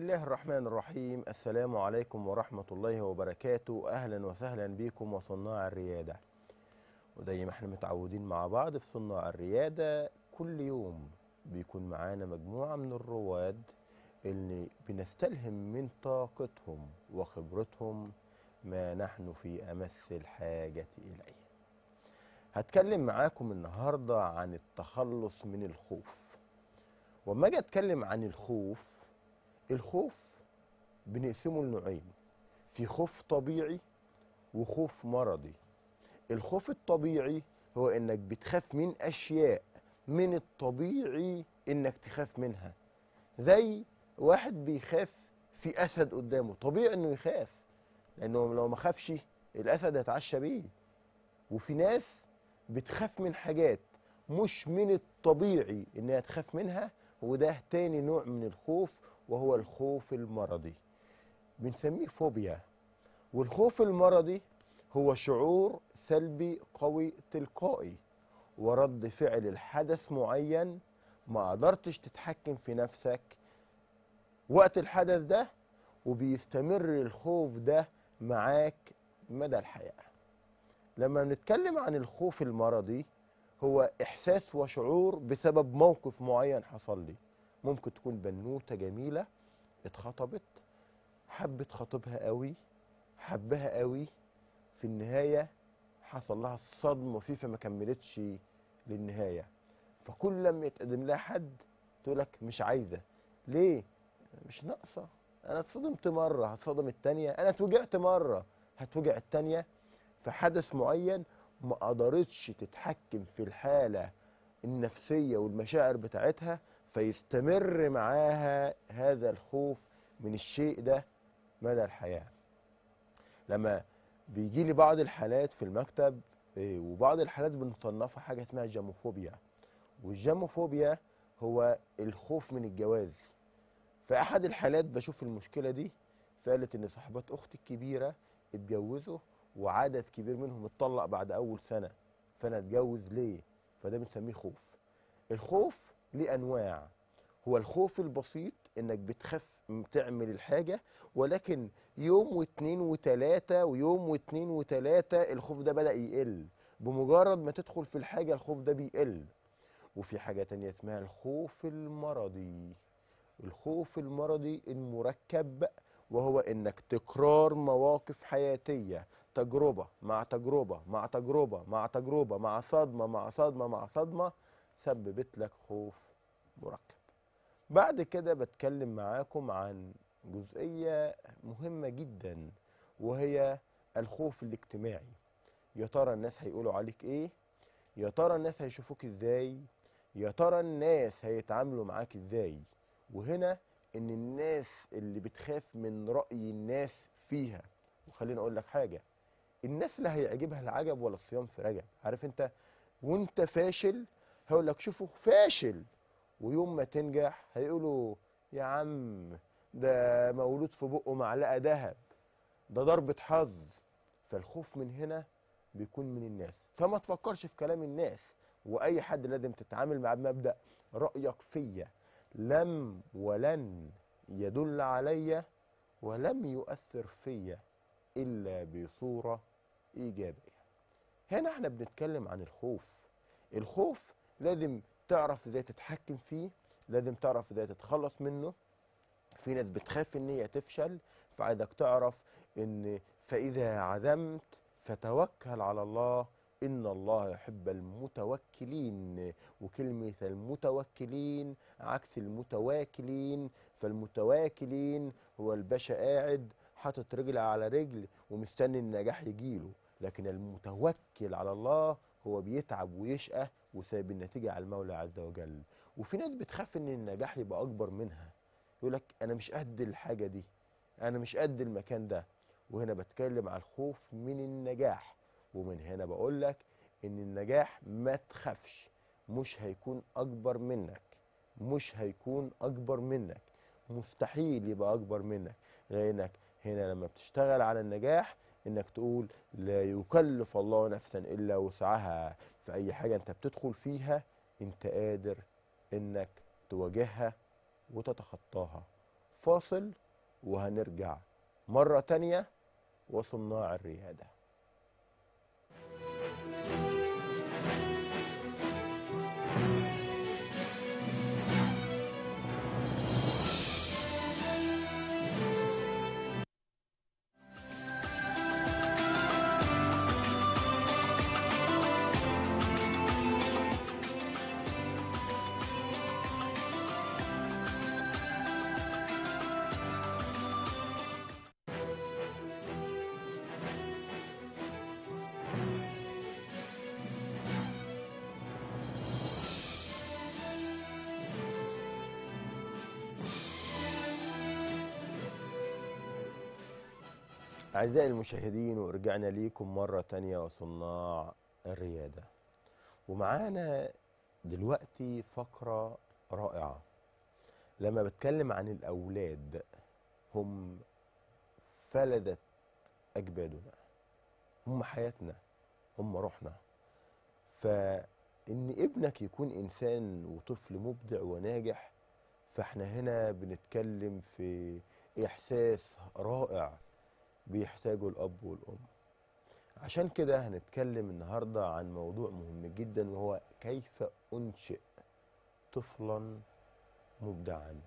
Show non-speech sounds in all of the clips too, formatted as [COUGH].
الله الرحمن الرحيم السلام عليكم ورحمة الله وبركاته أهلا وسهلا بكم وصناع الريادة وزي ما احنا متعودين مع بعض في صناع الريادة كل يوم بيكون معانا مجموعة من الرواد اللي بنستلهم من طاقتهم وخبرتهم ما نحن في أمس الحاجة إليه هتكلم معاكم النهاردة عن التخلص من الخوف وما أجي أتكلم عن الخوف الخوف بنقسمه لنوعين في خوف طبيعي وخوف مرضي الخوف الطبيعي هو انك بتخاف من اشياء من الطبيعي انك تخاف منها زي واحد بيخاف في اسد قدامه طبيعي انه يخاف لانه لو ما خافش الاسد هيتعشى بيه وفي ناس بتخاف من حاجات مش من الطبيعي انها تخاف منها وده تاني نوع من الخوف وهو الخوف المرضي بنسميه فوبيا والخوف المرضي هو شعور سلبي قوي تلقائي ورد فعل الحدث معين ما قدرتش تتحكم في نفسك وقت الحدث ده وبيستمر الخوف ده معاك مدى الحياة لما بنتكلم عن الخوف المرضي هو إحساس وشعور بسبب موقف معين حصل لي ممكن تكون بنوته جميله اتخطبت حبت خطيبها قوي حبها قوي في النهايه حصل لها صدمة فيه فما كملتش للنهايه فكل لما يتقدم لها حد تقول لك مش عايزه ليه مش ناقصه انا اتصدمت مره هتصدم التانيه انا اتوجعت مره هتوجع التانيه فحدث معين ما قدرتش تتحكم في الحاله النفسيه والمشاعر بتاعتها فيستمر معاها هذا الخوف من الشيء ده مدى الحياه لما بيجي لي بعض الحالات في المكتب آه، وبعض الحالات بنصنفها حاجه اسمها جاموفوبيا والجاموفوبيا هو الخوف من الجواز فأحد الحالات بشوف المشكله دي فقالت ان صاحبات اختي الكبيره اتجوزوا وعدد كبير منهم اتطلق بعد اول سنه فانا اتجوز ليه فده بنسميه خوف الخوف لانواع هو الخوف البسيط انك بتخاف تعمل الحاجه ولكن يوم واتنين وتلاته ويوم واتنين وتلاته الخوف ده بدا يقل بمجرد ما تدخل في الحاجه الخوف ده بيقل وفي حاجه تانية اسمها الخوف المرضي الخوف المرضي المركب وهو انك تكرار مواقف حياتيه تجربه مع تجربه مع تجربه مع تجربه مع صدمه مع صدمه مع صدمه, مع صدمة سببت لك خوف مركب بعد كده بتكلم معاكم عن جزئية مهمة جدا وهي الخوف الاجتماعي يا ترى الناس هيقولوا عليك ايه يا ترى الناس هيشوفوك ازاي يا ترى الناس هيتعاملوا معاك ازاي وهنا ان الناس اللي بتخاف من رأي الناس فيها وخليني اقول لك حاجة الناس لا هيعجبها العجب ولا الصيام في رجب عارف انت وانت فاشل هيقول لك شوفوا فاشل ويوم ما تنجح هيقولوا يا عم ده مولود في بقه معلقه ذهب ده ضربه حظ فالخوف من هنا بيكون من الناس فما تفكرش في كلام الناس واي حد لازم تتعامل معاه بمبدا رايك فيا لم ولن يدل علي ولم يؤثر فيا الا بصوره ايجابيه هنا احنا بنتكلم عن الخوف الخوف لازم تعرف ازاي تتحكم فيه لازم تعرف ازاي تتخلص منه في ناس بتخاف ان هي تفشل فعايزك تعرف ان فاذا عزمت فتوكل على الله ان الله يحب المتوكلين وكلمه المتوكلين عكس المتواكلين فالمتواكلين هو الباشا قاعد حاطط رجل على رجل ومستني النجاح يجيله لكن المتوكل على الله هو بيتعب ويشقى وسايب النتيجه على المولى عز وجل وفي ناس بتخاف ان النجاح يبقى اكبر منها يقول لك انا مش قد الحاجه دي انا مش قد المكان ده وهنا بتكلم على الخوف من النجاح ومن هنا بقول لك ان النجاح ما تخافش مش هيكون اكبر منك مش هيكون اكبر منك مستحيل يبقى اكبر منك لانك هنا لما بتشتغل على النجاح انك تقول لا يكلف الله نفسا الا وسعها في اي حاجه انت بتدخل فيها انت قادر انك تواجهها وتتخطاها فاصل وهنرجع مره تانيه وصناع الرياده أعزائي المشاهدين ورجعنا ليكم مرة تانية وصناع الريادة ومعانا دلوقتي فقرة رائعة لما بتكلم عن الأولاد هم فلدة أجدادنا هم حياتنا هم روحنا فإن ابنك يكون إنسان وطفل مبدع وناجح فإحنا هنا بنتكلم في إحساس رائع بيحتاجه الأب والأم عشان كده هنتكلم النهاردة عن موضوع مهم جدا وهو كيف أنشئ طفلا مبدعا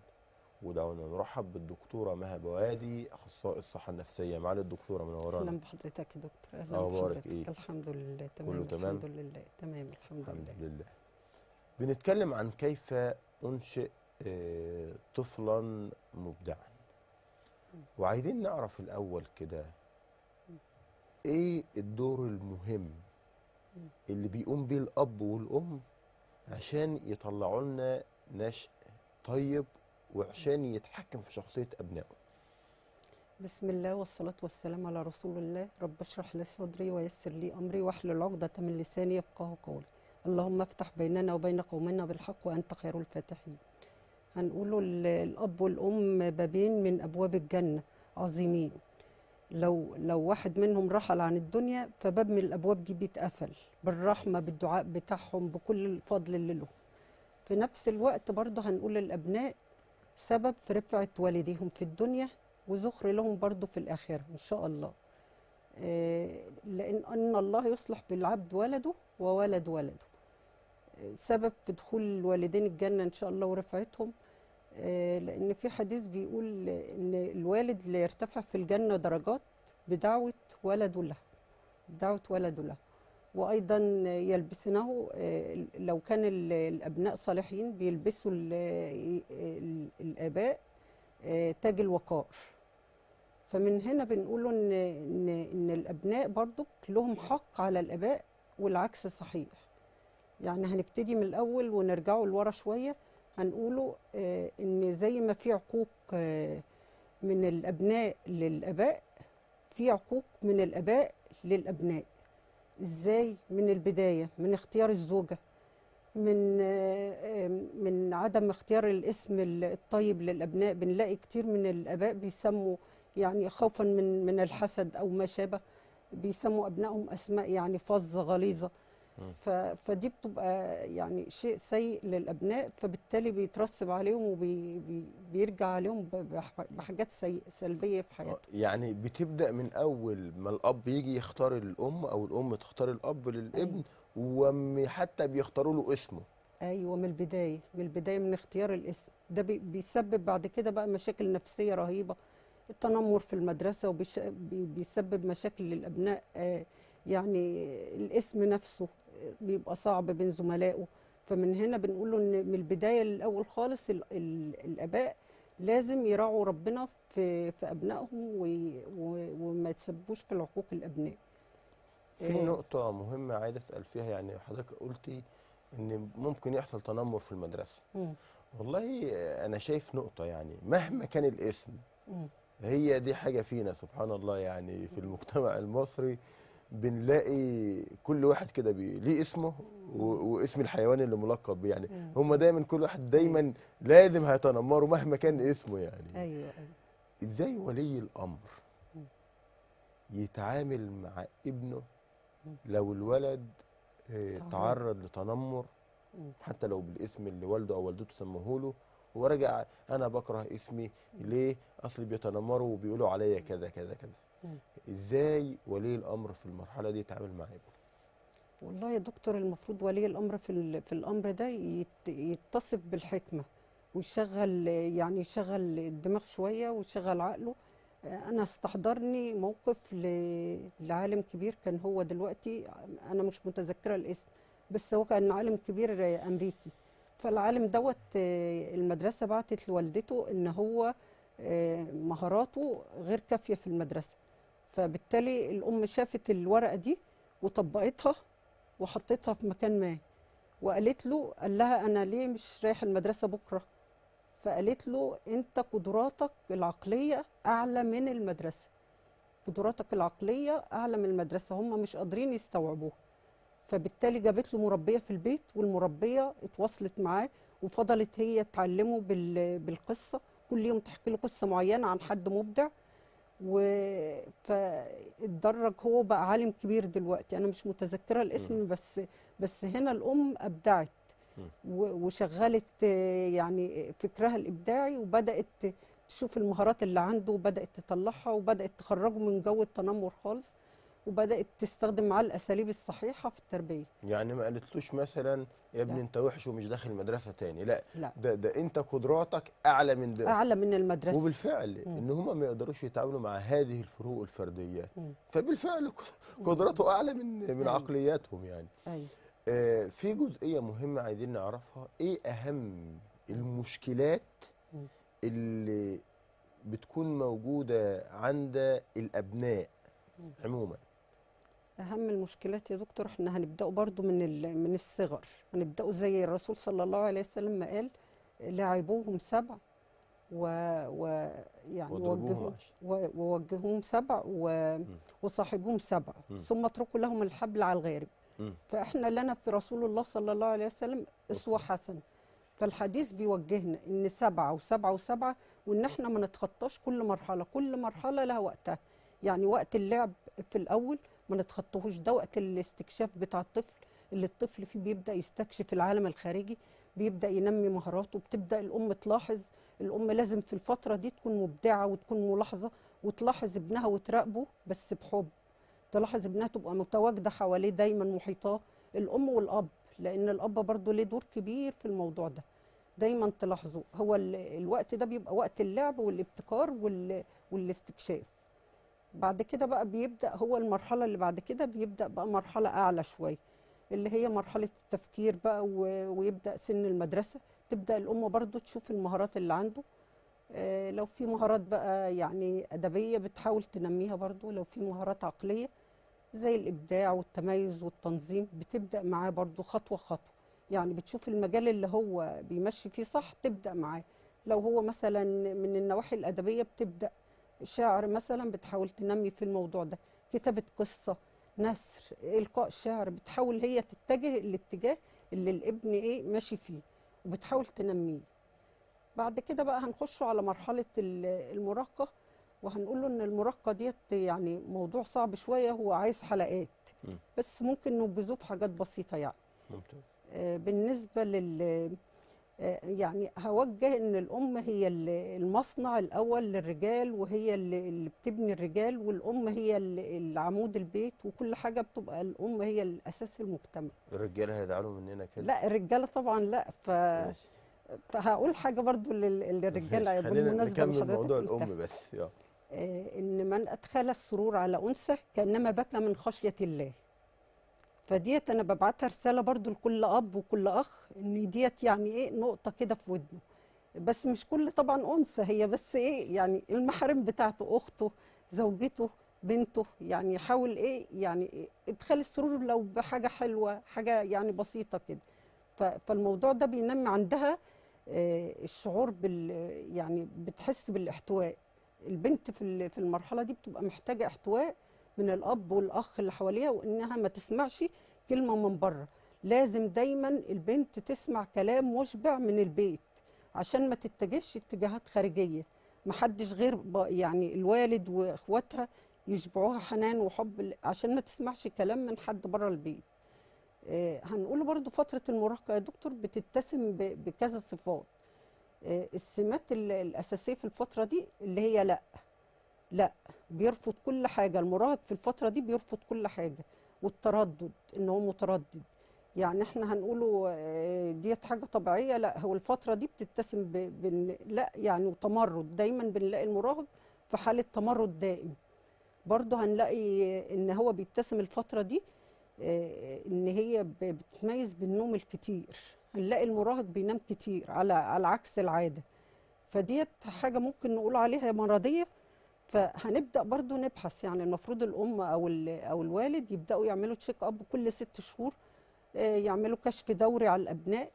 ودعونا نرحب بالدكتورة مها بوادي أخصائي الصحة النفسية معالي الدكتورة منورانا أهلا بحضرتك يا دكتور أهلا بحضرتك إيه؟ الحمد لله تمام كله تمام الحمد لله تمام الحمد, الحمد لله. لله بنتكلم عن كيف أنشئ آه، طفلا مبدعا وعايزين نعرف الاول كده ايه الدور المهم اللي بيقوم بيه الاب والام عشان يطلعوا لنا نشء طيب وعشان يتحكم في شخصيه ابنائه بسم الله والصلاة والسلام على رسول الله رب اشرح لي صدري ويسر لي أمري واحلل عقدة من لساني يفقه قولي اللهم افتح بيننا وبين قومنا بالحق وأنت خير الفاتحين هنقوله الاب والام بابين من ابواب الجنه عظيمين لو لو واحد منهم رحل عن الدنيا فباب من الابواب دي بيتقفل بالرحمه بالدعاء بتاعهم بكل الفضل اللي لهم في نفس الوقت برضه هنقول الأبناء سبب في رفعه والديهم في الدنيا وذخر لهم برضه في الاخره ان شاء الله آه، لان ان الله يصلح بالعبد ولده وولد ولده آه، سبب في دخول الوالدين الجنه ان شاء الله ورفعتهم آه، لأن في حديث بيقول إن الوالد اللي يرتفع في الجنة درجات بدعوة ولده له بدعوة ولده له وأيضا يلبسنه آه، لو كان الأبناء صالحين بيلبسوا الآباء آه، تاج الوقار فمن هنا بنقول إن, إن, إن الأبناء برضو لهم حق على الآباء والعكس صحيح يعني هنبتدي من الأول ونرجعوا لورا شوية هنقوله آه، ان زي ما في عقوق آه، من الابناء للاباء في عقوق من الاباء للابناء ازاي من البدايه من اختيار الزوجه من آه، من عدم اختيار الاسم الطيب للابناء بنلاقي كتير من الاباء بيسموا يعني خوفا من من الحسد او ما شابه بيسموا ابنائهم اسماء يعني فظ غليظه فدي بتبقى يعني شيء سيء للابناء فبالتالي بيترسب عليهم وبيرجع وبي عليهم بحاجات سيئة سلبيه في حياتهم آه، يعني بتبدا من اول ما الاب يجي يختار الام او الام تختار الاب للابن أيوة. وم حتى بيختاروا له اسمه ايوه من البدايه من البدايه من اختيار الاسم ده بيسبب بعد كده بقى مشاكل نفسيه رهيبه التنمر في المدرسه وبيسبب مشاكل للابناء آه، يعني الاسم نفسه بيبقى صعب بين زملائه فمن هنا بنقول له ان من البدايه الاول خالص الـ الـ الاباء لازم يراعوا ربنا في في ابنائهم وما يتسبوش في العقوق الابناء في آه. نقطه مهمه عايز اسال فيها يعني حضرتك قلتي ان ممكن يحصل تنمر في المدرسه مم. والله انا شايف نقطه يعني مهما كان الاسم مم. هي دي حاجه فينا سبحان الله يعني في المجتمع المصري بنلاقي كل واحد كده ليه اسمه واسم الحيوان اللي ملقب بيه يعني هم دايما كل واحد أيوه. دايما لازم هيتنمروا مهما كان اسمه يعني ايوه ايوه ازاي ولي الامر يتعامل مع ابنه لو الولد آه، تعرض لتنمر حتى لو بالاسم اللي والده او والدته سموه له ورجع انا بكره اسمي ليه اصل بيتنمروا وبيقولوا عليا كذا كذا كذا ازاي ولي الامر في المرحله دي يتعامل مع ابنه والله يا دكتور المفروض ولي الامر في في الامر ده يتصف بالحكمه ويشغل يعني يشغل الدماغ شويه ويشغل عقله انا استحضرني موقف لعالم كبير كان هو دلوقتي انا مش متذكره الاسم بس هو كان عالم كبير امريكي فالعالم دوت المدرسه بعتت لوالدته ان هو آه، مهاراته غير كافيه في المدرسه فبالتالي الام شافت الورقه دي وطبقتها وحطيتها في مكان ما وقالت له قال لها انا ليه مش رايح المدرسه بكره فقالت له انت قدراتك العقليه اعلى من المدرسه قدراتك العقليه اعلى من المدرسه هم مش قادرين يستوعبوها فبالتالي جابت له مربيه في البيت والمربيه اتواصلت معاه وفضلت هي تعلمه بالقصه كل يوم تحكي له قصه معينه عن حد مبدع فاتدرج هو بقى عالم كبير دلوقتي انا مش متذكره الاسم بس بس هنا الام ابدعت وشغلت يعني فكرها الابداعي وبدات تشوف المهارات اللي عنده وبدات تطلعها وبدات تخرجه من جو التنمر خالص وبدات تستخدم معاه الاساليب الصحيحه في التربيه يعني ما قالتلوش مثلا يا ابني انت وحش ومش داخل المدرسه تاني لا, لا. ده ده انت قدراتك اعلى من ده اعلى من المدرسه وبالفعل مم. ان هم ما يقدروش يتعاملوا مع هذه الفروق الفرديه مم. فبالفعل قدراته اعلى من من أيوه. عقلياتهم يعني ايوه آه في جزئيه مهمه عايزين نعرفها ايه اهم المشكلات مم. اللي بتكون موجوده عند الابناء عموما اهم المشكلات يا دكتور احنا هنبداوا برضو من من الصغر هنبداوا زي الرسول صلى الله عليه وسلم ما قال لعبوهم سبع و, و يعني وجهوهم ووجهوهم سبع و... وصاحبهم سبع م. ثم اتركوا لهم الحبل على الغارب م. فاحنا لنا في رسول الله صلى الله عليه وسلم اسوه حسنه فالحديث بيوجهنا ان سبعه وسبعه وسبعه وان احنا ما نتخطاش كل مرحله كل مرحله لها وقتها يعني وقت اللعب في الاول ما نتخطوهوش ده وقت الاستكشاف بتاع الطفل اللي الطفل فيه بيبدا يستكشف العالم الخارجي بيبدا ينمي مهاراته بتبدا الام تلاحظ الام لازم في الفتره دي تكون مبدعه وتكون ملاحظه وتلاحظ ابنها وتراقبه بس بحب تلاحظ ابنها تبقى متواجده حواليه دايما محيطاه الام والاب لان الاب برضه ليه دور كبير في الموضوع ده دايما تلاحظوا هو الوقت ده بيبقى وقت اللعب والابتكار والاستكشاف بعد كده بقى بيبدا هو المرحله اللي بعد كده بيبدا بقى مرحله اعلى شويه اللي هي مرحله التفكير بقى ويبدا سن المدرسه تبدا الام برضو تشوف المهارات اللي عنده آه، لو في مهارات بقى يعني ادبيه بتحاول تنميها برضو لو في مهارات عقليه زي الابداع والتميز والتنظيم بتبدا معاه برضو خطوه خطوه يعني بتشوف المجال اللي هو بيمشي فيه صح تبدا معاه لو هو مثلا من النواحي الادبيه بتبدا شعر مثلا بتحاول تنمي في الموضوع ده كتابة قصة نثر إلقاء شعر بتحاول هي تتجه الاتجاه اللي الابن إيه ماشي فيه وبتحاول تنميه بعد كده بقى هنخش على مرحلة المراهقة وهنقول له إن المراهقة ديت يعني موضوع صعب شوية هو عايز حلقات بس ممكن نوجزوه في حاجات بسيطة يعني ممتاز آه، بالنسبة لل آه، يعني هوجه ان الام هي المصنع الاول للرجال وهي اللي بتبني الرجال والام هي العمود البيت وكل حاجه بتبقى الام هي الاساس المجتمع الرجاله هيزعلوا مننا كده لا الرجاله طبعا لا ف فهقول حاجه برضو للرجاله بالمناسبه لحضرتك موضوع الام بس يا. آه، ان من ادخل السرور على انثى كانما بكى من خشيه الله فديت انا ببعتها رساله برضو لكل اب وكل اخ ان ديت يعني ايه نقطه كده في ودنه بس مش كل طبعا انثى هي بس ايه يعني المحارم بتاعته اخته زوجته بنته يعني حاول ايه يعني إيه ادخال السرور لو بحاجه حلوه حاجه يعني بسيطه كده فالموضوع ده بينمي عندها آه، الشعور بال يعني بتحس بالاحتواء البنت في في المرحله دي بتبقى محتاجه احتواء من الاب والاخ اللي حواليها وانها ما تسمعش كلمه من بره لازم دايما البنت تسمع كلام مشبع من البيت عشان ما تتجهش اتجاهات خارجيه محدش غير يعني الوالد واخواتها يشبعوها حنان وحب عشان ما تسمعش كلام من حد بره البيت آه، هنقول برضو فترة المراهقة يا دكتور بتتسم بكذا صفات آه، السمات الأساسية في الفترة دي اللي هي لأ لا بيرفض كل حاجه المراهق في الفتره دي بيرفض كل حاجه والتردد ان هو متردد يعني احنا هنقوله آه، ديت حاجه طبيعيه لا هو الفتره دي بتتسم ب... بن... لا يعني وتمرد دايما بنلاقي المراهق في حاله تمرد دائم برضه هنلاقي ان هو بيتسم الفتره دي آه، ان هي بتتميز بالنوم الكتير هنلاقي المراهق بينام كتير على على عكس العاده فديت حاجه ممكن نقول عليها مرضيه فهنبدا برضو نبحث يعني المفروض الام او او الوالد يبداوا يعملوا تشيك اب كل ست شهور آه، يعملوا كشف دوري على الابناء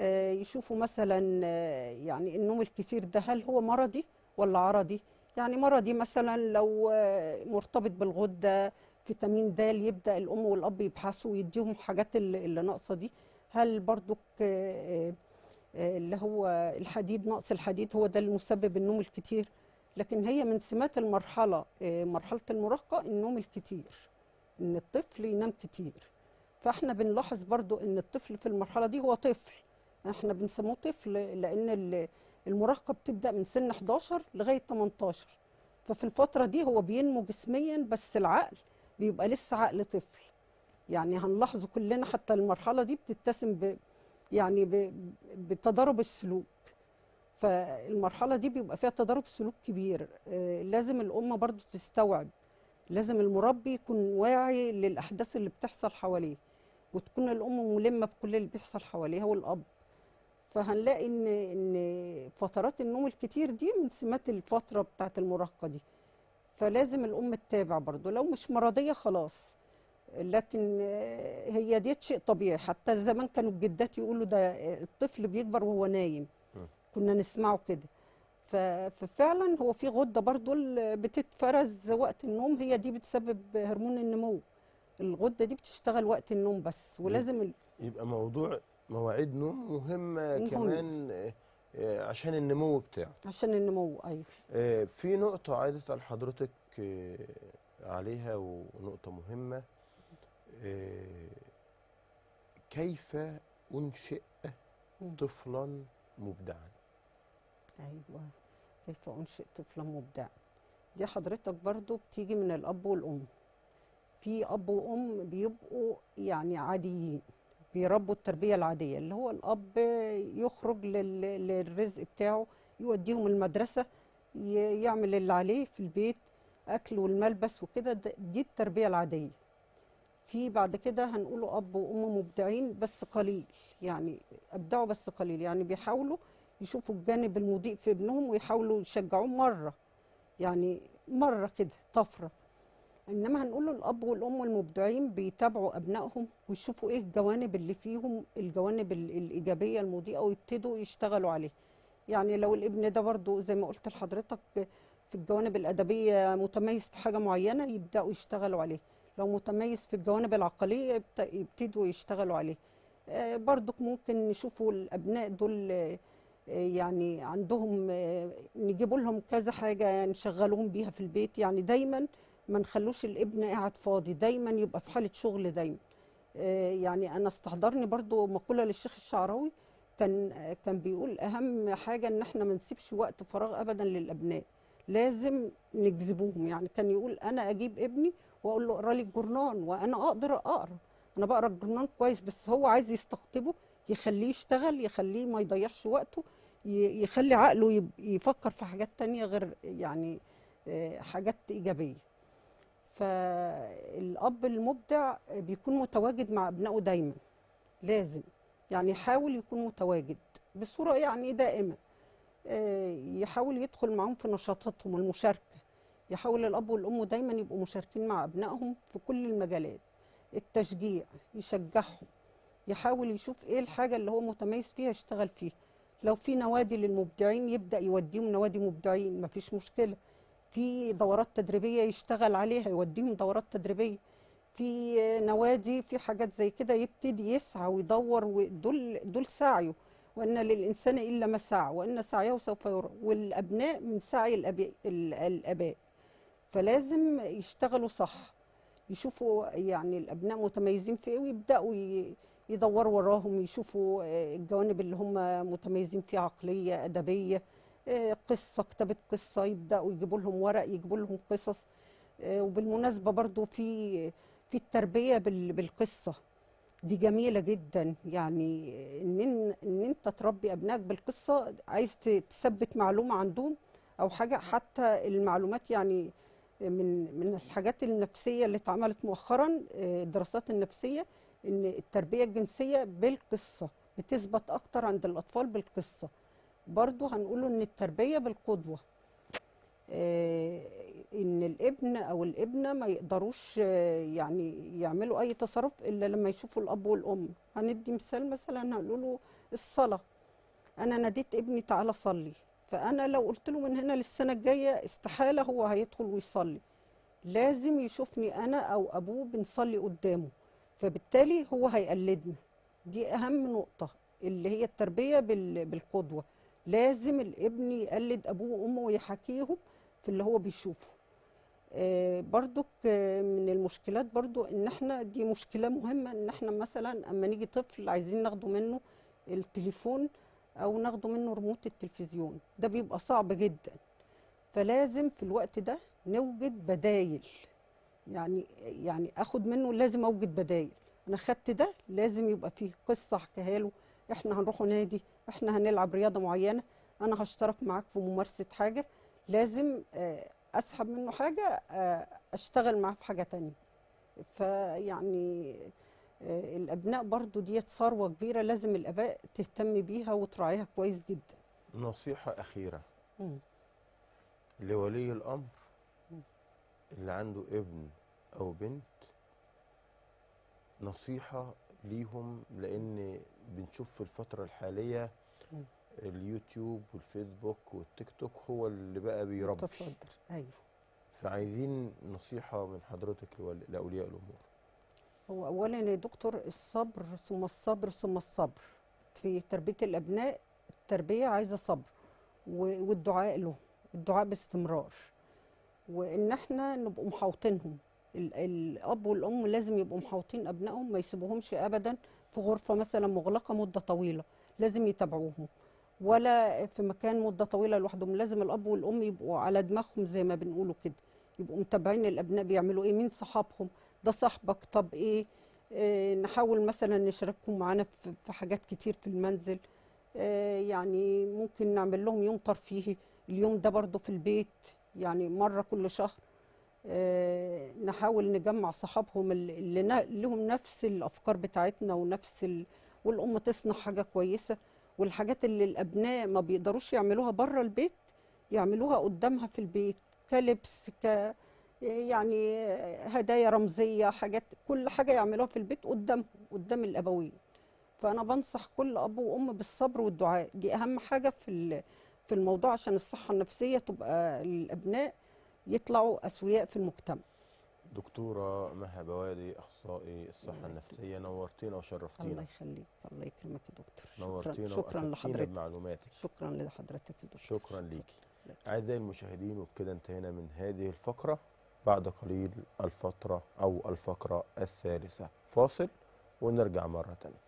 آه، يشوفوا مثلا آه، يعني النوم الكثير ده هل هو مرضي ولا عرضي يعني مرضي مثلا لو مرتبط بالغده فيتامين د يبدا الام والاب يبحثوا ويديهم الحاجات اللي ناقصه دي هل برضك اللي هو الحديد نقص الحديد هو ده اللي مسبب النوم الكتير لكن هي من سمات المرحله آه، مرحله المراهقه النوم الكتير ان الطفل ينام كتير فاحنا بنلاحظ برضو ان الطفل في المرحله دي هو طفل احنا بنسموه طفل لان المراهقه بتبدا من سن 11 لغايه 18 ففي الفتره دي هو بينمو جسميا بس العقل بيبقى لسه عقل طفل يعني هنلاحظه كلنا حتى المرحله دي بتتسم ب يعني بتضارب السلوك فالمرحله دي بيبقى فيها تضارب سلوك كبير آه، لازم الام برضو تستوعب لازم المربي يكون واعي للاحداث اللي بتحصل حواليه وتكون الام ملمه بكل اللي بيحصل حواليها والاب فهنلاقي ان ان فترات النوم الكتير دي من سمات الفتره بتاعت المراهقه دي فلازم الام تتابع برضو لو مش مرضيه خلاص لكن آه، هي دي شيء طبيعي حتى زمان كانوا الجدات يقولوا ده آه، الطفل بيكبر وهو نايم كنا نسمعه كده ففعلا هو في غده برضو بتتفرز وقت النوم هي دي بتسبب هرمون النمو الغده دي بتشتغل وقت النوم بس ولازم يبقى موضوع مواعيد نوم مهمه مهم. كمان آه، عشان النمو بتاعه عشان النمو ايوه آه، في نقطه عايزه اسال حضرتك آه، عليها ونقطه مهمه كيف انشئ طفلا مبدعا ايوه كيف انشئ طفلا مبدعا دي حضرتك برضو بتيجي من الاب والام في اب وام بيبقوا يعني عاديين بيربوا التربيه العاديه اللي هو الاب يخرج للرزق بتاعه يوديهم المدرسه يعمل اللي عليه في البيت اكل والملبس وكده دي التربيه العاديه في بعد كده هنقوله اب وام مبدعين بس قليل يعني ابدعوا بس قليل يعني بيحاولوا يشوفوا الجانب المضيء في ابنهم ويحاولوا يشجعوه مره يعني مره كده طفره انما هنقول الاب والام المبدعين بيتابعوا ابنائهم ويشوفوا ايه الجوانب اللي فيهم الجوانب الايجابيه المضيئه ويبتدوا يشتغلوا عليه يعني لو الابن ده برضو زي ما قلت لحضرتك في الجوانب الادبيه متميز في حاجه معينه يبداوا يشتغلوا عليه لو متميز في الجوانب العقليه يبتدوا يشتغلوا عليه آه، برضك ممكن نشوفوا الابناء دول يعني عندهم آه، نجيب لهم كذا حاجه نشغلهم بيها في البيت يعني دايما ما نخلوش الابن قاعد فاضي دايما يبقى في حاله شغل دايما آه، يعني انا استحضرني برضو مقوله للشيخ الشعراوي كان آه، كان بيقول اهم حاجه ان احنا ما نسيبش وقت فراغ ابدا للابناء لازم نجذبوهم يعني كان يقول انا اجيب ابني واقول له اقرا لي الجورنان وانا اقدر اقرا انا بقرا الجورنان كويس بس هو عايز يستقطبه يخليه يشتغل يخليه ما يضيعش وقته يخلي عقله يفكر في حاجات تانية غير يعني آه، حاجات إيجابية فالأب المبدع بيكون متواجد مع أبنائه دايما لازم يعني يحاول يكون متواجد بصورة يعني دائمة آه، يحاول يدخل معهم في نشاطاتهم المشاركة يحاول الأب والأم دايما يبقوا مشاركين مع أبنائهم في كل المجالات التشجيع يشجعهم يحاول يشوف إيه الحاجة اللي هو متميز فيها يشتغل فيها لو في نوادي للمبدعين يبدا يوديهم نوادي مبدعين مفيش مشكله في دورات تدريبيه يشتغل عليها يوديهم دورات تدريبيه في نوادي في حاجات زي كده يبتدي يسعى ويدور ودول دول سعيه وان للانسان الا ما سعى وان سعيه سوف يرى والابناء من سعي الاباء فلازم يشتغلوا صح يشوفوا يعني الابناء متميزين في ايه ويبداوا يدوروا وراهم يشوفوا آه، الجوانب اللي هم متميزين فيها عقليه ادبيه آه، قصه كتابه قصه يبداوا يجيبوا لهم ورق يجيبوا لهم قصص آه، وبالمناسبه برضو في في التربيه بالقصه دي جميله جدا يعني ان ان انت تربي ابنائك بالقصه عايز تثبت معلومه عندهم او حاجه حتى المعلومات يعني من من الحاجات النفسيه اللي اتعملت مؤخرا الدراسات النفسيه ان التربيه الجنسيه بالقصه بتثبت اكتر عند الاطفال بالقصه برضو هنقوله ان التربيه بالقدوه آه، ان الابن او الابنه ما يقدروش آه، يعني يعملوا اي تصرف الا لما يشوفوا الاب والام هندي مثال مثلا هنقول له الصلاه انا ناديت ابني تعالى صلي فانا لو قلت له من هنا للسنه الجايه استحاله هو هيدخل ويصلي لازم يشوفني انا او ابوه بنصلي قدامه فبالتالي هو هيقلدنا دي اهم نقطه اللي هي التربيه بالقدوه لازم الابن يقلد ابوه وامه ويحاكيهم في اللي هو بيشوفه آه، برضك من المشكلات برضو ان احنا دي مشكله مهمه ان احنا مثلا اما نيجي طفل عايزين ناخده منه التليفون او ناخده منه ريموت التلفزيون ده بيبقى صعب جدا فلازم في الوقت ده نوجد بدايل يعني يعني اخد منه لازم اوجد بدايل انا خدت ده لازم يبقى فيه قصه احكيها له احنا هنروح نادي احنا هنلعب رياضه معينه انا هشترك معاك في ممارسه حاجه لازم آه، اسحب منه حاجه آه، اشتغل معاه في حاجه تانية فيعني آه، الابناء برضو ديت ثروه كبيره لازم الاباء تهتم بيها وتراعيها كويس جدا نصيحه اخيره لولي الامر اللي عنده ابن او بنت نصيحه ليهم لان بنشوف في الفتره الحاليه اليوتيوب والفيسبوك والتيك توك هو اللي بقى بيربي متصدر ايوه فعايزين نصيحه من حضرتك لاولياء الامور هو اولا يا دكتور الصبر ثم الصبر ثم الصبر في تربيه الابناء التربيه عايزه صبر والدعاء له الدعاء باستمرار وان احنا نبقى محاوطينهم الاب والام لازم يبقوا محاوطين ابنائهم ما يسيبوهمش ابدا في غرفه مثلا مغلقه مده طويله لازم يتابعوهم ولا في مكان مده طويله لوحدهم لازم الاب والام يبقوا على دماغهم زي ما بنقولوا كده يبقوا متابعين الابناء بيعملوا ايه مين صحابهم ده صاحبك طب ايه, آه، نحاول مثلا نشاركهم معانا في حاجات كتير في المنزل آه، يعني ممكن نعمل لهم يوم ترفيهي اليوم ده برضه في البيت يعني مره كل شهر آه، نحاول نجمع صحابهم اللي لهم نفس الافكار بتاعتنا ونفس ال... والام تصنع حاجه كويسه والحاجات اللي الابناء ما بيقدروش يعملوها بره البيت يعملوها قدامها في البيت كلبس ك يعني هدايا رمزيه حاجات كل حاجه يعملوها في البيت قدامهم قدام الابوين فانا بنصح كل اب وام بالصبر والدعاء دي اهم حاجه في في الموضوع عشان الصحة النفسية تبقى الأبناء يطلعوا أسوياء في المجتمع دكتورة مها بوالي أخصائي الصحة النفسية نورتينا وشرفتينا الله يخليك الله يكرمك يا دكتور نورتينا شكرا لحضرتك بمعلوماتك شكرا لحضرتك يا دكتور شكرا ليكي أعزائي المشاهدين وبكده انتهينا من هذه الفقرة بعد قليل الفترة أو الفقرة الثالثة فاصل ونرجع مرة تانية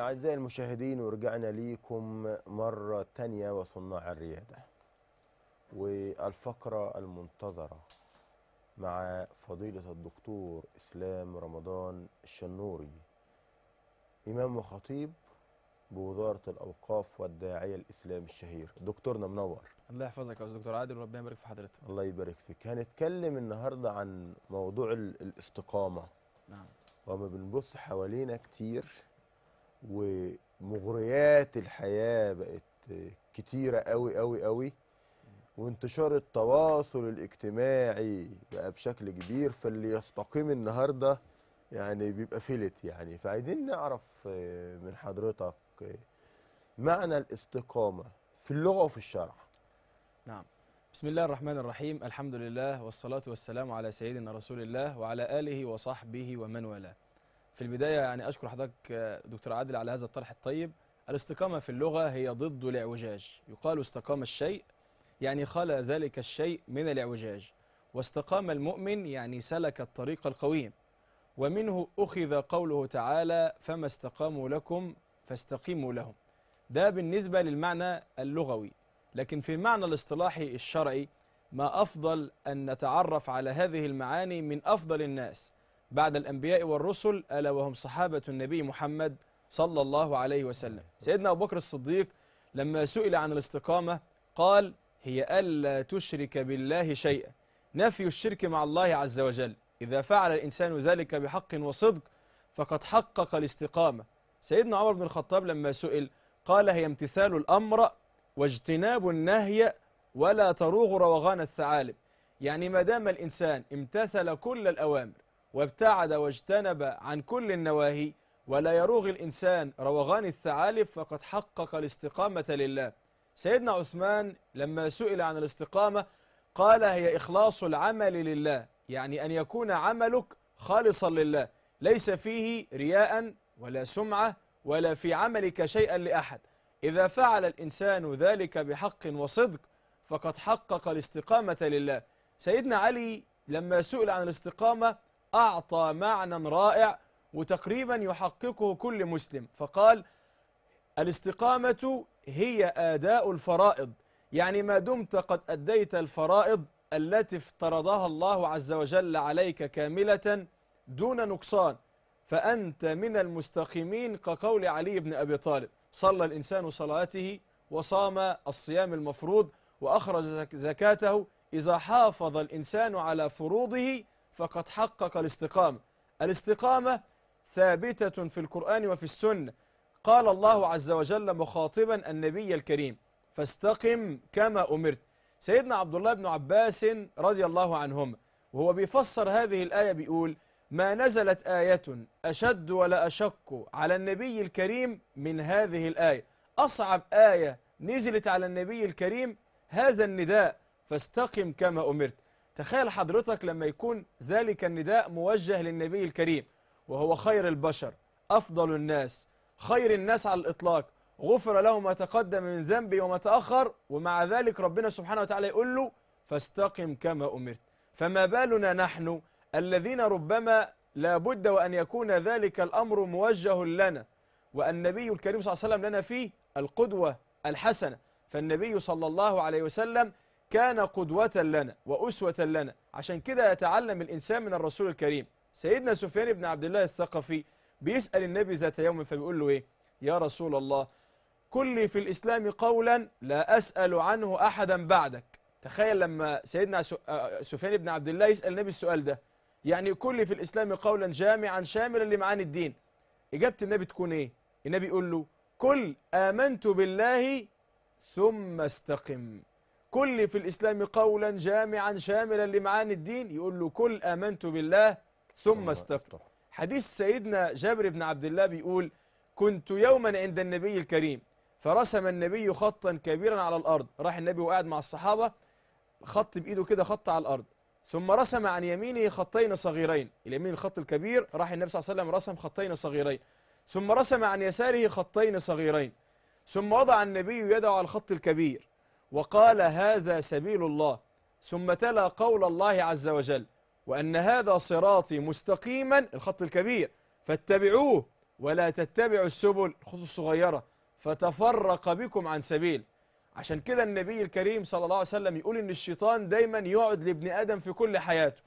أعزائي المشاهدين ورجعنا ليكم مرة تانية وصناع الريادة والفقرة المنتظرة مع فضيلة الدكتور إسلام رمضان الشنوري إمام وخطيب بوزارة الأوقاف والداعية الإسلامي الشهير دكتورنا منور الله يحفظك يا دكتور عادل وربنا يبارك في حضرتك الله يبارك فيك هنتكلم النهاردة عن موضوع الاستقامة نعم وما بنبص حوالينا كتير ومغريات الحياه بقت كتيره قوي قوي قوي وانتشار التواصل الاجتماعي بقى بشكل كبير فاللي يستقيم النهارده يعني بيبقى فلت يعني فعايزين نعرف من حضرتك معنى الاستقامه في اللغه وفي الشرع. نعم. بسم الله الرحمن الرحيم، الحمد لله والصلاه والسلام على سيدنا رسول الله وعلى اله وصحبه ومن والاه. في البدايه يعني اشكر حضرتك دكتور عادل على هذا الطرح الطيب الاستقامه في اللغه هي ضد الاعوجاج يقال استقام الشيء يعني خلى ذلك الشيء من الاعوجاج واستقام المؤمن يعني سلك الطريق القويم ومنه أخذ قوله تعالى فما استقاموا لكم فاستقيموا لهم ده بالنسبة للمعنى اللغوي لكن في المعنى الاصطلاحي الشرعي ما أفضل أن نتعرف على هذه المعاني من أفضل الناس بعد الأنبياء والرسل ألا وهم صحابة النبي محمد صلى الله عليه وسلم سيدنا أبو بكر الصديق لما سئل عن الاستقامة قال هي ألا تشرك بالله شيئا نفي الشرك مع الله عز وجل إذا فعل الإنسان ذلك بحق وصدق فقد حقق الاستقامة سيدنا عمر بن الخطاب لما سئل قال هي امتثال الأمر واجتناب النهي ولا تروغ روغان الثعالب يعني ما دام الإنسان امتثل كل الأوامر وابتعد واجتنب عن كل النواهي ولا يروغ الإنسان روغان الثعالب فقد حقق الاستقامة لله سيدنا عثمان لما سئل عن الاستقامة قال هي إخلاص العمل لله يعني أن يكون عملك خالصا لله ليس فيه رياء ولا سمعة ولا في عملك شيئا لأحد إذا فعل الإنسان ذلك بحق وصدق فقد حقق الاستقامة لله سيدنا علي لما سئل عن الاستقامة أعطى معنى رائع وتقريبا يحققه كل مسلم فقال الاستقامة هي آداء الفرائض يعني ما دمت قد أديت الفرائض التي افترضها الله عز وجل عليك كاملة دون نقصان فأنت من المستقيمين كقول علي بن أبي طالب صلى الإنسان صلاته وصام الصيام المفروض وأخرج زكاته إذا حافظ الإنسان على فروضه فقد حقق الاستقامة الاستقامة ثابتة في القرآن وفي السنة قال الله عز وجل مخاطبا النبي الكريم فاستقم كما أمرت سيدنا عبد الله بن عباس رضي الله عنهما وهو بيفسر هذه الآية بيقول ما نزلت آية أشد ولا أشق على النبي الكريم من هذه الآية أصعب آية نزلت على النبي الكريم هذا النداء فاستقم كما أمرت تخيل حضرتك لما يكون ذلك النداء موجه للنبي الكريم وهو خير البشر أفضل الناس خير الناس على الإطلاق غفر له ما تقدم من ذنبي وما تأخر ومع ذلك ربنا سبحانه وتعالى يقول له فاستقم كما أمرت فما بالنا نحن الذين ربما لابد وأن يكون ذلك الأمر موجه لنا والنبي الكريم صلى الله عليه وسلم لنا فيه القدوة الحسنة فالنبي صلى الله عليه وسلم كان قدوة لنا وأسوة لنا عشان كده يتعلم الإنسان من الرسول الكريم سيدنا سفيان بن عبد الله الثقفي بيسأل النبي ذات يوم فبيقول له إيه يا رسول الله كل في الإسلام قولا لا أسأل عنه أحدا بعدك تخيل لما سيدنا آه، سفيان بن عبد الله يسأل النبي السؤال ده يعني كل في الإسلام قولا جامعا شاملا لمعاني الدين إجابة النبي تكون إيه النبي يقول له كل آمنت بالله ثم استقم كل في الإسلام قولا جامعا شاملا لمعاني الدين يقول له كل آمنت بالله ثم استقر حديث سيدنا جابر بن عبد الله بيقول كنت يوما عند النبي الكريم فرسم النبي خطا كبيرا على الأرض راح النبي وقعد مع الصحابة خط بإيده كده خط على الأرض ثم رسم عن يمينه خطين صغيرين اليمين الخط الكبير راح النبي صلى الله عليه وسلم رسم خطين صغيرين ثم رسم عن يساره خطين صغيرين ثم وضع النبي يده على الخط الكبير وقال هذا سبيل الله ثم تلا قول الله عز وجل وأن هذا صراطي مستقيما الخط الكبير فاتبعوه ولا تتبعوا السبل الخطوط الصغيرة فتفرق بكم عن سبيل عشان كده النبي الكريم صلى الله عليه وسلم يقول ان الشيطان دايما يقعد لابن آدم في كل حياته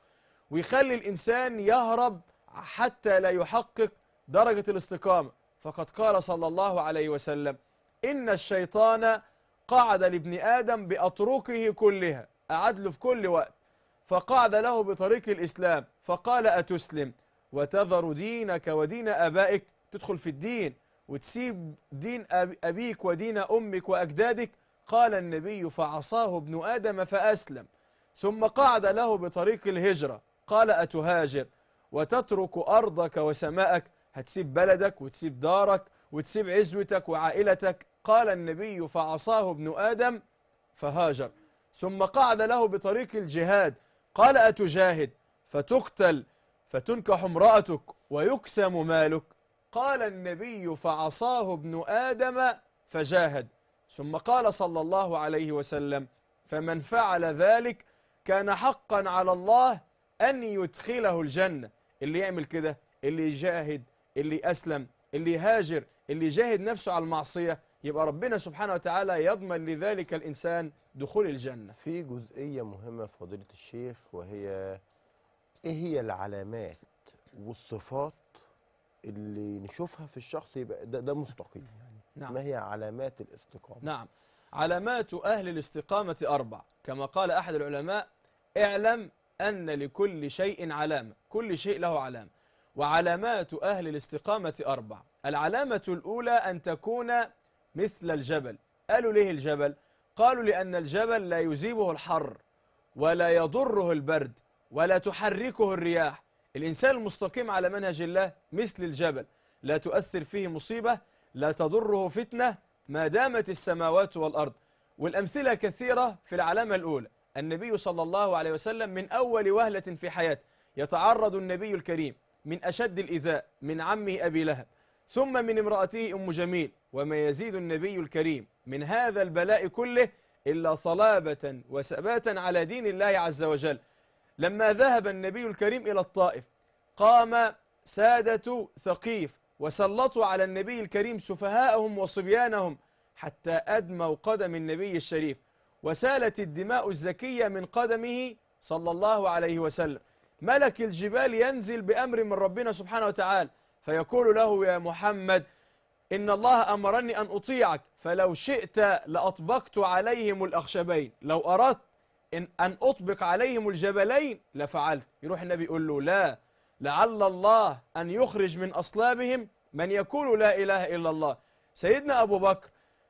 ويخلي الإنسان يهرب حتى لا يحقق درجة الاستقامة فقد قال صلى الله عليه وسلم إن الشيطان قعد لابن آدم بأطرقه كلها أعد له في كل وقت فقعد له بطريق الإسلام فقال أتسلم وتذر دينك ودين أبائك تدخل في الدين وتسيب دين أبيك ودين أمك وأجدادك قال النبي فعصاه ابن آدم فأسلم ثم قعد له بطريق الهجرة قال أتهاجر وتترك أرضك وسماءك هتسيب بلدك وتسيب دارك وتسيب عزوتك وعائلتك قال النبي فعصاه ابن آدم فهاجر ثم قعد له بطريق الجهاد قال أتجاهد فتقتل فتنكح امرأتك ويكسم مالك قال النبي فعصاه ابن آدم فجاهد ثم قال صلى الله عليه وسلم فمن فعل ذلك كان حقا على الله أن يدخله الجنة اللي يعمل كده اللي يجاهد اللي أسلم اللي يهاجر اللي يجاهد نفسه على المعصية يبقى ربنا سبحانه وتعالى يضمن لذلك الإنسان دخول الجنة في جزئية مهمة فضيلة الشيخ وهي إيه هي العلامات والصفات اللي نشوفها في الشخص يبقى ده, ده مستقيم يعني نعم. ما هي علامات الاستقامة نعم علامات أهل الاستقامة أربع كما قال أحد العلماء اعلم أن لكل شيء علامة كل شيء له علامة وعلامات أهل الاستقامة أربع العلامة الأولى أن تكون مثل الجبل قالوا ليه الجبل قالوا لأن الجبل لا يذيبه الحر ولا يضره البرد ولا تحركه الرياح الإنسان المستقيم على منهج الله مثل الجبل لا تؤثر فيه مصيبة لا تضره فتنة ما دامت السماوات والأرض والأمثلة كثيرة في العلامة الأولى النبي صلى الله عليه وسلم من أول وهلة في حياته يتعرض النبي الكريم من أشد الإذاء من عمه أبي لهب ثم من امرأته أم جميل وما يزيد النبي الكريم من هذا البلاء كله إلا صلابة وثباتا على دين الله عز وجل لما ذهب النبي الكريم إلى الطائف قام سادة ثقيف وسلطوا على النبي الكريم سفهاءهم وصبيانهم حتى أدموا قدم النبي الشريف وسالت الدماء الزكية من قدمه صلى الله عليه وسلم ملك الجبال ينزل بأمر من ربنا سبحانه وتعالى فيقول له يا محمد إن الله أمرني أن أطيعك فلو شئت لأطبقت عليهم الأخشبين لو أردت إن أن أطبق عليهم الجبلين لفعلت يروح النبي يقول له لا لعل الله أن يخرج من أصلابهم من يقول لا إله إلا الله سيدنا أبو بكر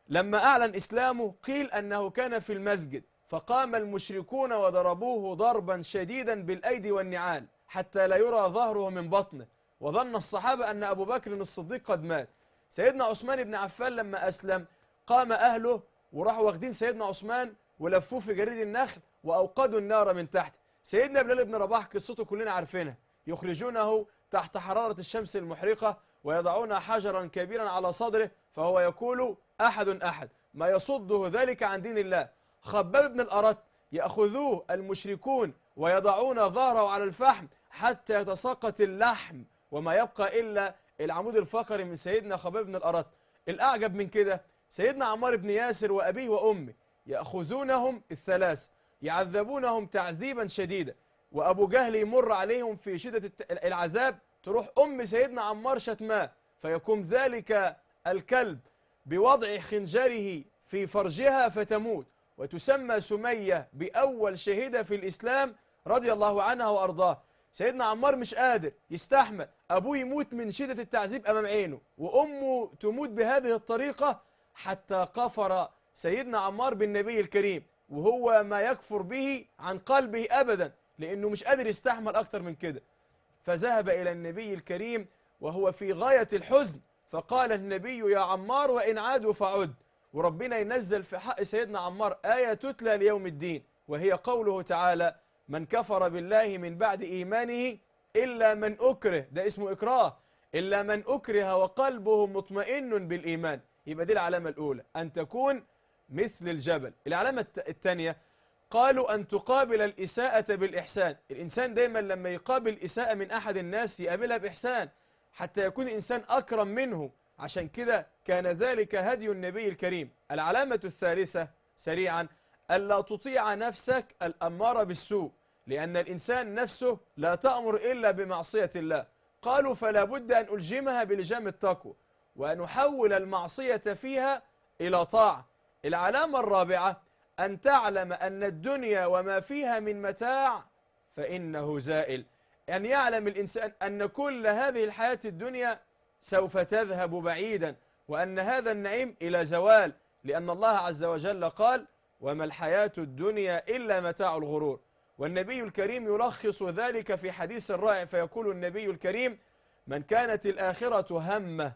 لما أعلن إسلامه قيل أنه كان في المسجد فقام المشركون وضربوه ضربا شديدا بالأيدي والنعال حتى لا يرى ظهره من بطنه وظن الصحابة أن أبو بكر الصديق قد مات سيدنا عثمان بن عفان لما أسلم قام أهله وراحوا واخدين سيدنا عثمان ولفوه في جريد النخل وأوقدوا النار من تحت سيدنا بلال بن رباح قصته كلنا عارفينها يخرجونه تحت حرارة الشمس المحرقة ويضعون حجرا كبيرا على صدره فهو يقول أحد أحد ما يصده ذلك عن دين الله خباب بن الأرت يأخذوه المشركون ويضعون ظهره على الفحم حتى يتساقط اللحم وما يبقى إلا العمود الفقري من سيدنا خباب بن الأرط الأعجب من كده سيدنا عمار بن ياسر وأبيه وأمه يأخذونهم الثلاث يعذبونهم تعذيبا شديدا وأبو جهل يمر عليهم في شدة العذاب تروح أم سيدنا عمار شتماه فيقوم ذلك الكلب بوضع خنجره في فرجها فتموت وتسمى سمية بأول شهيدة في الإسلام رضي الله عنها وأرضاه سيدنا عمار مش قادر يستحمل أبوه يموت من شدة التعذيب أمام عينه وأمه تموت بهذه الطريقة حتى كفر سيدنا عمار بالنبي الكريم وهو ما يكفر به عن قلبه أبدا لأنه مش قادر يستحمل أكتر من كده فذهب إلى النبي الكريم وهو في غاية الحزن فقال النبي يا عمار وإن عادوا فعد وربنا ينزل في حق سيدنا عمار آية تتلى ليوم الدين وهي قوله تعالى من كفر بالله من بعد إيمانه إلا من أكره ده اسمه إكراه إلا من أكره وقلبه مطمئن بالإيمان يبقى دي العلامة الأولى أن تكون مثل الجبل العلامة الثانية قالوا أن تقابل الإساءة بالإحسان الإنسان دايما لما يقابل إساءة من أحد الناس يقابلها بإحسان حتى يكون الإنسان أكرم منه عشان كده كان ذلك هدي النبي الكريم العلامة الثالثة سريعا ألا تطيع نفسك الأمارة بالسوء لأن الإنسان نفسه لا تأمر إلا بمعصية الله قالوا فلا بد أن ألجمها بلجام التقوى وأن أحول المعصية فيها إلى طاعة العلامة الرابعة أن تعلم أن الدنيا وما فيها من متاع فإنه زائل أن يعلم الإنسان أن كل هذه الحياة الدنيا سوف تذهب بعيدا وأن هذا النعيم إلى زوال لأن الله عز وجل قال وما الحياة الدنيا إلا متاع الغرور والنبي الكريم يلخص ذلك في حديث رائع فيقول النبي الكريم من كانت الآخرة همه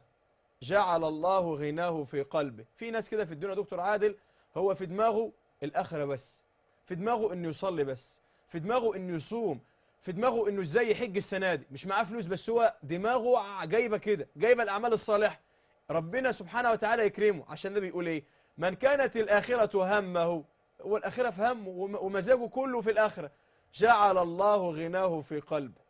جعل الله غناه في قلبه في ناس كده في الدنيا دكتور عادل هو في دماغه الآخرة بس في دماغه انه يصلي بس في دماغه انه يصوم في دماغه انه ازاي يحج السنه دي مش معاه فلوس بس هو دماغه جايبه كده جايبه الاعمال الصالحه ربنا سبحانه وتعالى يكرمه عشان ده بيقول ايه من كانت الاخره همه والآخرة في همه ومزاجه كله في الآخرة جعل الله غناه في قلبه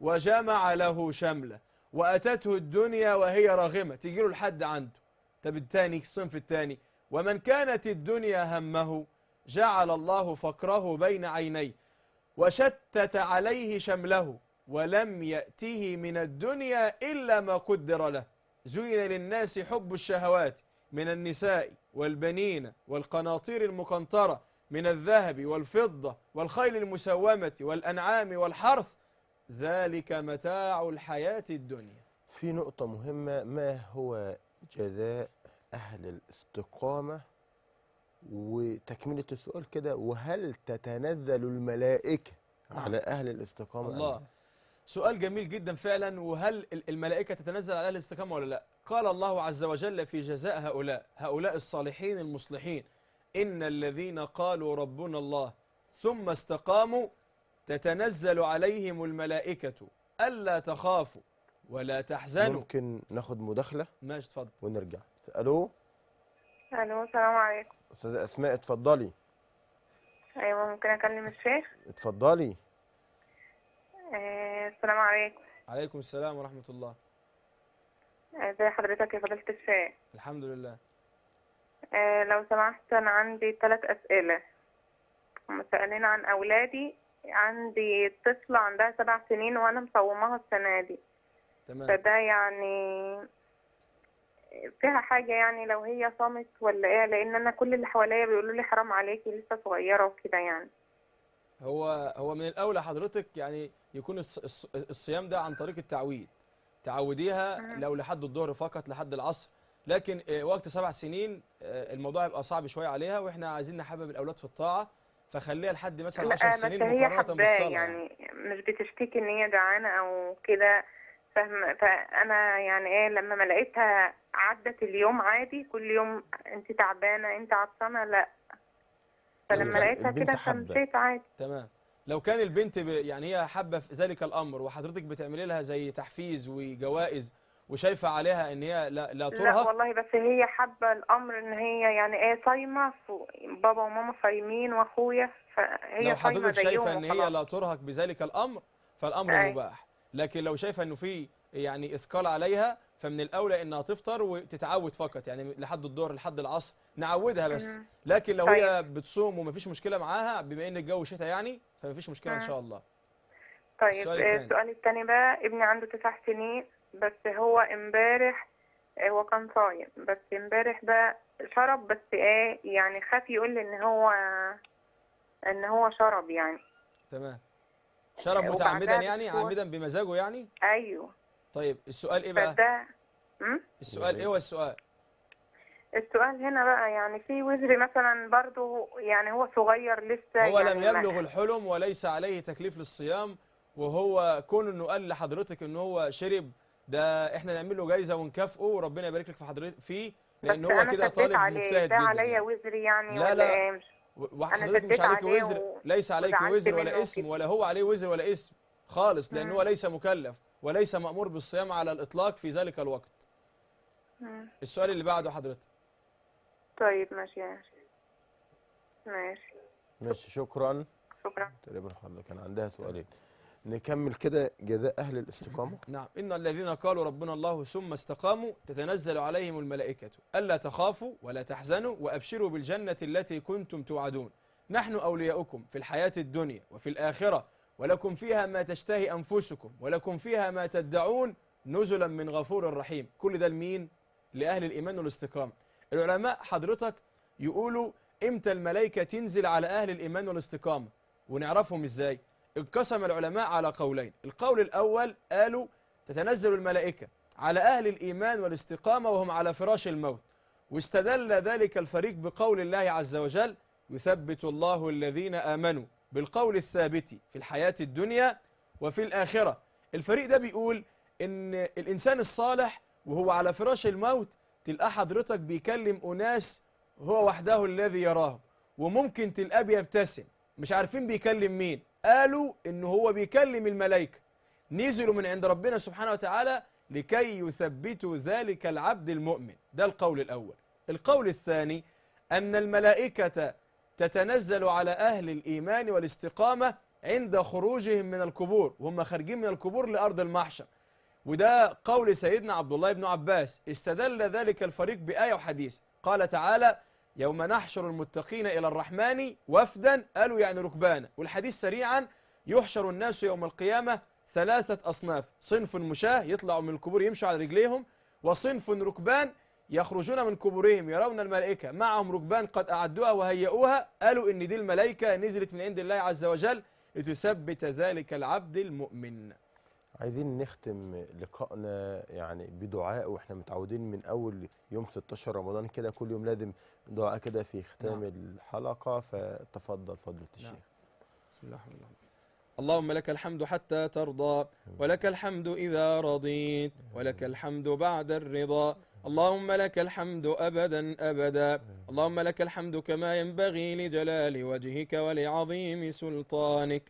وجمع له شمله وأتته الدنيا وهي راغمة تيجي له لحد عنده طب الثاني الصنف الثاني ومن كانت الدنيا همه جعل الله فقره بين عينيه وشتت عليه شمله ولم يأته من الدنيا إلا ما قدر له زين للناس حب الشهوات من النساء والبنين والقناطير المقنطرة من الذهب والفضة والخيل المسومة والأنعام والحرث ذلك متاع الحياة الدنيا في نقطة مهمة ما هو جزاء أهل الاستقامة وتكملة السؤال كده وهل تتنزل الملائكة نعم. على أهل الاستقامة الله سؤال جميل جدا فعلا وهل الملائكة تتنزل على أهل الاستقامة ولا لا قال الله عز وجل في جزاء هؤلاء هؤلاء الصالحين المصلحين إن الذين قالوا ربنا الله ثم استقاموا تتنزل عليهم الملائكة ألا تخافوا ولا تحزنوا ممكن ناخد مداخلة ماشي اتفضل ونرجع ألو ألو السلام عليكم أستاذة أسماء اتفضلي أيوة ممكن أكلم الشيخ اتفضلي آه السلام عليكم عليكم السلام ورحمة الله ازي حضرتك يا فضيلة الشيخ الحمد لله آه لو سمحت انا عندي ثلاث اسئله مسألين عن اولادي عندي طفله عندها سبع سنين وانا مصومها السنه دي تمام فده يعني فيها حاجه يعني لو هي صامت ولا ايه لان انا كل اللي حواليا بيقولوا لي حرام عليكي لسه صغيره وكده يعني هو هو من الاولى حضرتك يعني يكون الصيام ده عن طريق التعويد تعوديها لو لحد الظهر فقط لحد العصر لكن آه، وقت سبع سنين آه، الموضوع يبقى صعب شويه عليها واحنا عايزين نحبب الاولاد في الطاعه فخليها لحد مثلا 10 سنين مقارنه بالصلاه يعني. يعني مش بتشتكي ان هي جعانه او كده فاهم فانا يعني ايه لما ما لقيتها عدت اليوم عادي كل يوم انت تعبانه انت عطشانه لا فلما لقيتها كده فهمت عادي تمام لو كان البنت يعني هي حابه في ذلك الامر وحضرتك بتعملي لها زي تحفيز وجوائز وشايفه عليها ان هي لا لا ترهق لا والله بس هي حابه الامر ان هي يعني ايه صايمه بابا وماما صايمين واخويا فهي لو حضرتك شايفه ان هي لا ترهق بذلك الامر فالامر أي. مباح لكن لو شايفه انه في يعني اثقال عليها فمن الاولى انها تفطر وتتعود فقط يعني لحد الظهر لحد العصر نعودها بس لكن لو هي طيب. بتصوم ومفيش مشكله معاها بما ان الجو شتاء يعني فمفيش مشكله ان شاء الله طيب السؤال آه، الثاني بقى ابني عنده تسع سنين بس هو امبارح آه، هو كان صايم بس امبارح بقى شرب بس ايه يعني خاف يقول لي ان هو ان هو شرب يعني تمام شرب آه، متعمدا يعني عامدا بمزاجه يعني ايوه طيب السؤال ايه بقى؟ السؤال ايه هو السؤال؟ السؤال هنا بقى يعني في وزر مثلا برضه يعني هو صغير لسه هو يعني لم يبلغ الحلم وليس عليه تكليف للصيام وهو كون انه قال لحضرتك ان هو شرب ده احنا نعمل له جايزه ونكافئه وربنا يبارك لك في حضرتك فيه لان هو كده طالب مجتهد جدا ده عليا يعني. وزر يعني لا لا وحضرتك إيه؟ مش عليك عليه وزر و... ليس عليك وزر ولا اسم ولا هو عليه وزر ولا اسم خالص لان هو ليس مكلف وليس مأمور بالصيام على الإطلاق في ذلك الوقت مم. السؤال اللي بعده حضرتك طيب ماشي ماشي ماشي ماشي شكرا شكرا تقريبا حضرتك كان عندها سؤالين نكمل كده جزاء أهل الاستقامة [CLEARS THROAT] نعم إن الذين قالوا ربنا الله ثم استقاموا تتنزل عليهم الملائكة ألا تخافوا ولا تحزنوا وأبشروا بالجنة التي كنتم توعدون نحن أولياؤكم في الحياة الدنيا وفي الآخرة ولكم فيها ما تشتهي أنفسكم ولكم فيها ما تدعون نزلا من غفور رحيم كل ده لمين؟ لأهل الإيمان والاستقامة العلماء حضرتك يقولوا إمتى الملائكة تنزل على أهل الإيمان والاستقامة ونعرفهم إزاي؟ انقسم العلماء على قولين القول الأول قالوا تتنزل الملائكة على أهل الإيمان والاستقامة وهم على فراش الموت واستدل ذلك الفريق بقول الله عز وجل يثبت الله الذين آمنوا بالقول الثابت في الحياة الدنيا وفي الآخرة الفريق ده بيقول إن الإنسان الصالح وهو على فراش الموت تلقى حضرتك بيكلم أناس هو وحده الذي يراهم وممكن تلقاه بيبتسم مش عارفين بيكلم مين قالوا إن هو بيكلم الملائكة نزلوا من عند ربنا سبحانه وتعالى لكي يثبتوا ذلك العبد المؤمن ده القول الأول القول الثاني أن الملائكة تتنزل على أهل الإيمان والاستقامة عند خروجهم من القبور وهم خارجين من القبور لأرض المحشر وده قول سيدنا عبد الله بن عباس استدل ذلك الفريق بآية وحديث قال تعالى يوم نحشر المتقين إلى الرحمن وفدا قالوا يعني ركبانا والحديث سريعا يحشر الناس يوم القيامة ثلاثة أصناف صنف مشاه يطلعوا من القبور يمشوا على رجليهم وصنف ركبان يخرجون من قبورهم يرون الملائكة معهم ركبان قد أعدوها وهيئوها قالوا إن دي الملائكة نزلت من عند الله عز وجل لتثبت ذلك العبد المؤمن عايزين نختم لقائنا يعني بدعاء واحنا متعودين من اول يوم 16 رمضان كده كل يوم لازم دعاء كده في ختام نعم. الحلقه فتفضل فضيله الشيخ نعم. بسم الله الرحمن الرحيم اللهم لك الحمد حتى ترضى ولك الحمد إذا رضيت ولك الحمد بعد الرضا اللهم لك الحمد أبدا أبدا اللهم لك الحمد كما ينبغي لجلال وجهك ولعظيم سلطانك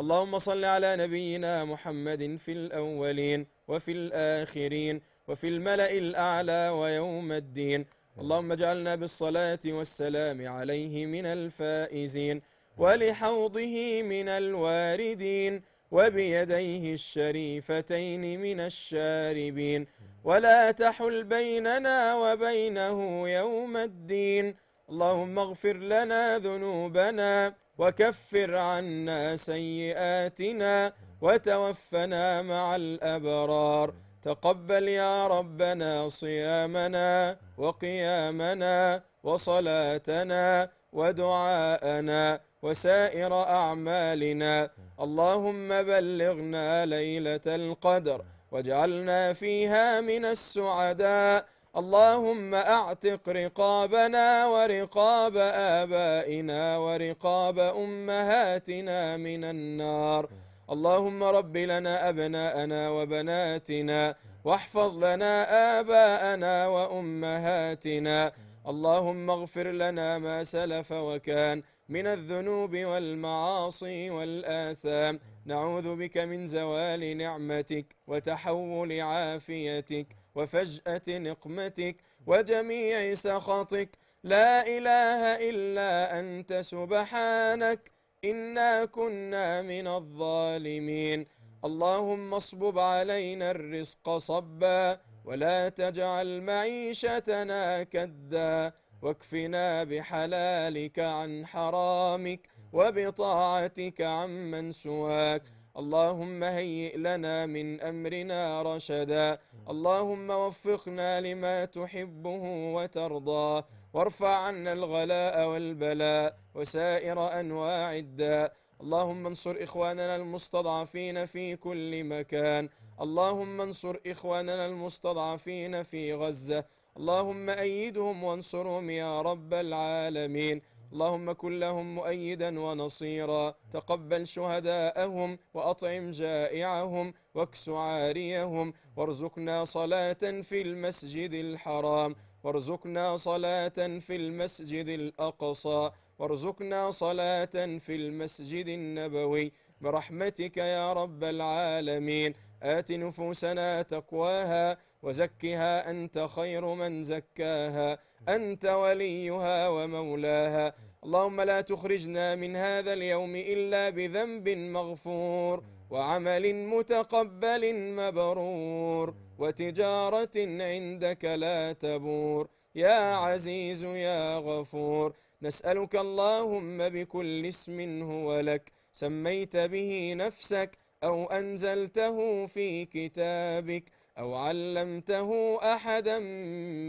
اللهم صل على نبينا محمد في الأولين وفي الآخرين وفي الملأ الأعلى ويوم الدين اللهم اجعلنا بالصلاة والسلام عليه من الفائزين ولحوضه من الواردين وبيديه الشريفتين من الشاربين ولا تحل بيننا وبينه يوم الدين اللهم اغفر لنا ذنوبنا وكفر عنا سيئاتنا وتوفنا مع الأبرار تقبل يا ربنا صيامنا وقيامنا وصلاتنا ودعاءنا وسائر أعمالنا اللهم بلغنا ليلة القدر واجعلنا فيها من السعداء اللهم اعتق رقابنا ورقاب آبائنا ورقاب أمهاتنا من النار اللهم رب لنا أبناءنا وبناتنا واحفظ لنا آباءنا وأمهاتنا اللهم اغفر لنا ما سلف وكان من الذنوب والمعاصي والآثام نعوذ بك من زوال نعمتك وتحول عافيتك وفجأة نقمتك وجميع سخطك لا إله إلا أنت سبحانك إنا كنا من الظالمين اللهم اصبب علينا الرزق صبا ولا تجعل معيشتنا كدا واكفنا بحلالك عن حرامك وبطاعتك عمن سواك اللهم هيئ لنا من امرنا رشدا اللهم وفقنا لما تحبه وترضى وارفع عنا الغلاء والبلاء وسائر انواع الداء اللهم انصر اخواننا المستضعفين في كل مكان اللهم انصر اخواننا المستضعفين في غزه اللهم أيدهم وانصرهم يا رب العالمين اللهم كن لهم مؤيدا ونصيرا تقبل شهداءهم وأطعم جائعهم واكس عاريهم وارزقنا صلاة في المسجد الحرام وارزقنا صلاة في المسجد الأقصى وارزقنا صلاة في المسجد النبوي برحمتك يا رب العالمين آت نفوسنا تقواها وزكها أنت خير من زكاها أنت وليها ومولاها اللهم لا تخرجنا من هذا اليوم إلا بذنب مغفور وعمل متقبل مبرور وتجارة عندك لا تبور يا عزيز يا غفور نسألك اللهم بكل اسم هو لك سميت به نفسك أو أنزلته في كتابك أو علمته أحدا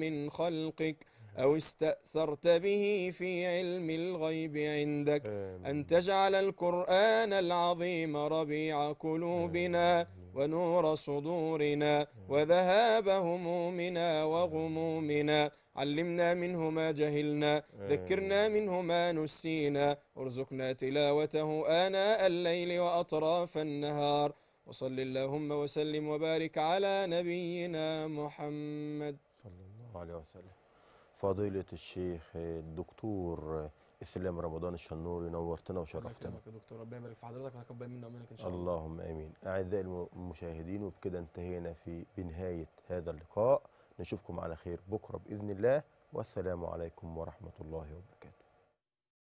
من خلقك أو استأثرت به في علم الغيب عندك أن تجعل القرآن العظيم ربيع قلوبنا ونور صدورنا وذهاب همومنا وغمومنا علمنا منه ما جهلنا ذكرنا منه ما نسينا ارزقنا تلاوته آناء الليل وأطراف النهار وصل اللهم وسلم وبارك على نبينا محمد صلى الله عليه وسلم فضيلة الشيخ الدكتور اسلام رمضان الشنور ينورتنا وشرفتنا يا دكتور ربنا يبارك في حضرتك ويتقبل منا ومنك ان شاء الله اللهم امين اعزائي المشاهدين وبكده انتهينا في بنهايه هذا اللقاء نشوفكم على خير بكرة بإذن الله والسلام عليكم ورحمة الله وبركاته